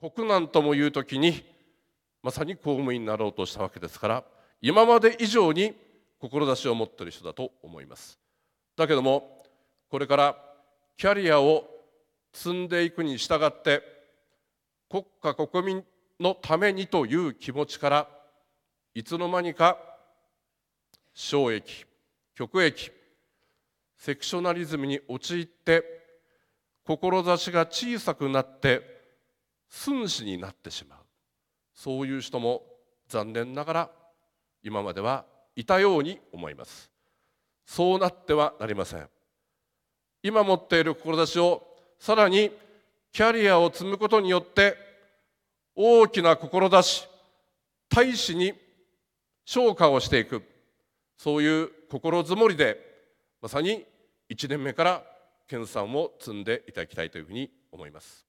国難ともいう時にまさに公務員になろうとしたわけですから今まで以上に志を持っている人だと思いますだけどもこれからキャリアを積んでいくに従って国家国民のためにという気持ちからいつの間にか省益極益セクショナリズムに陥って志が小さくなって寸志になってしまうそういう人も残念ながら今まではいたように思いますそうなってはなりません今持っている志をさらにキャリアを積むことによって大きな志大使に昇華をしていくそういう心づもりでまさに1年目から研鑽を積んでいただきたいというふうに思います